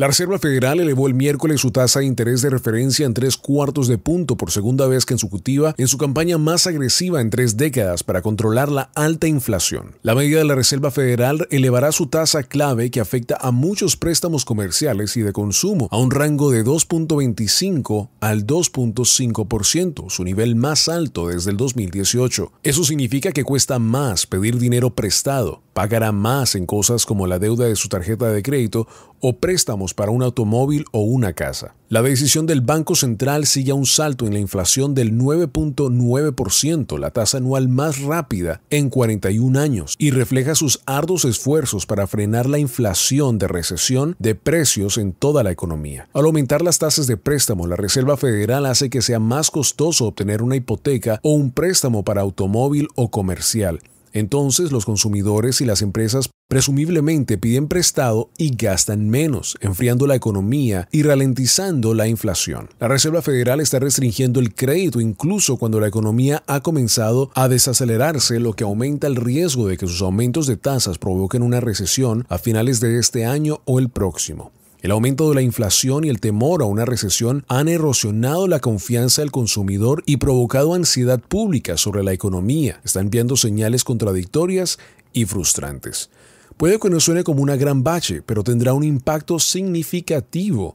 La Reserva Federal elevó el miércoles su tasa de interés de referencia en tres cuartos de punto por segunda vez consecutiva en su campaña más agresiva en tres décadas para controlar la alta inflación. La medida de la Reserva Federal elevará su tasa clave que afecta a muchos préstamos comerciales y de consumo a un rango de 2.25 al 2.5%, su nivel más alto desde el 2018. Eso significa que cuesta más pedir dinero prestado pagará más en cosas como la deuda de su tarjeta de crédito o préstamos para un automóvil o una casa. La decisión del Banco Central sigue a un salto en la inflación del 9.9%, la tasa anual más rápida en 41 años, y refleja sus arduos esfuerzos para frenar la inflación de recesión de precios en toda la economía. Al aumentar las tasas de préstamo, la Reserva Federal hace que sea más costoso obtener una hipoteca o un préstamo para automóvil o comercial entonces los consumidores y las empresas presumiblemente piden prestado y gastan menos, enfriando la economía y ralentizando la inflación. La Reserva Federal está restringiendo el crédito incluso cuando la economía ha comenzado a desacelerarse, lo que aumenta el riesgo de que sus aumentos de tasas provoquen una recesión a finales de este año o el próximo. El aumento de la inflación y el temor a una recesión han erosionado la confianza del consumidor y provocado ansiedad pública sobre la economía. Está enviando señales contradictorias y frustrantes. Puede que no suene como una gran bache, pero tendrá un impacto significativo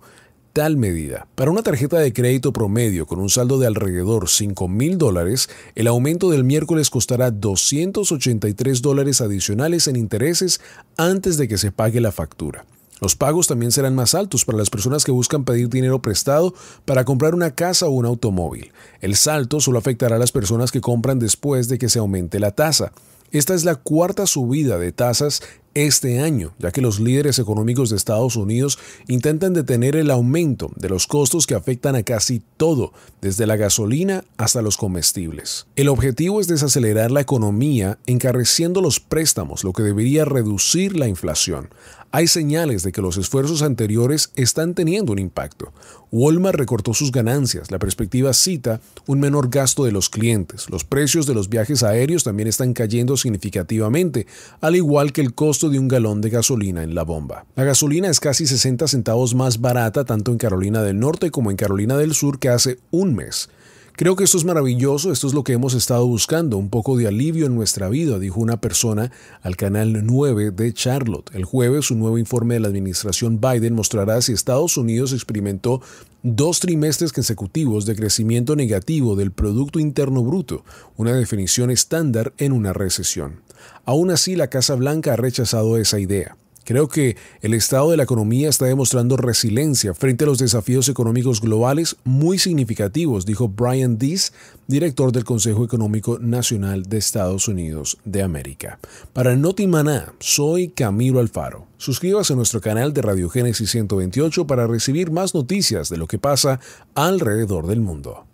tal medida. Para una tarjeta de crédito promedio con un saldo de alrededor 5 mil dólares, el aumento del miércoles costará 283 dólares adicionales en intereses antes de que se pague la factura. Los pagos también serán más altos para las personas que buscan pedir dinero prestado para comprar una casa o un automóvil. El salto solo afectará a las personas que compran después de que se aumente la tasa. Esta es la cuarta subida de tasas este año, ya que los líderes económicos de Estados Unidos intentan detener el aumento de los costos que afectan a casi todo, desde la gasolina hasta los comestibles. El objetivo es desacelerar la economía encareciendo los préstamos, lo que debería reducir la inflación. Hay señales de que los esfuerzos anteriores están teniendo un impacto. Walmart recortó sus ganancias, la perspectiva cita un menor gasto de los clientes, los precios de los viajes aéreos también están cayendo significativamente, al igual que el costo de un galón de gasolina en la bomba. La gasolina es casi 60 centavos más barata tanto en Carolina del Norte como en Carolina del Sur que hace un mes. Creo que esto es maravilloso, esto es lo que hemos estado buscando, un poco de alivio en nuestra vida, dijo una persona al canal 9 de Charlotte. El jueves, un nuevo informe de la administración Biden mostrará si Estados Unidos experimentó dos trimestres consecutivos de crecimiento negativo del Producto Interno Bruto, una definición estándar en una recesión. Aún así, la Casa Blanca ha rechazado esa idea. Creo que el estado de la economía está demostrando resiliencia frente a los desafíos económicos globales muy significativos, dijo Brian Dees, director del Consejo Económico Nacional de Estados Unidos de América. Para Notimaná, soy Camilo Alfaro. Suscríbase a nuestro canal de Radio Génesis 128 para recibir más noticias de lo que pasa alrededor del mundo.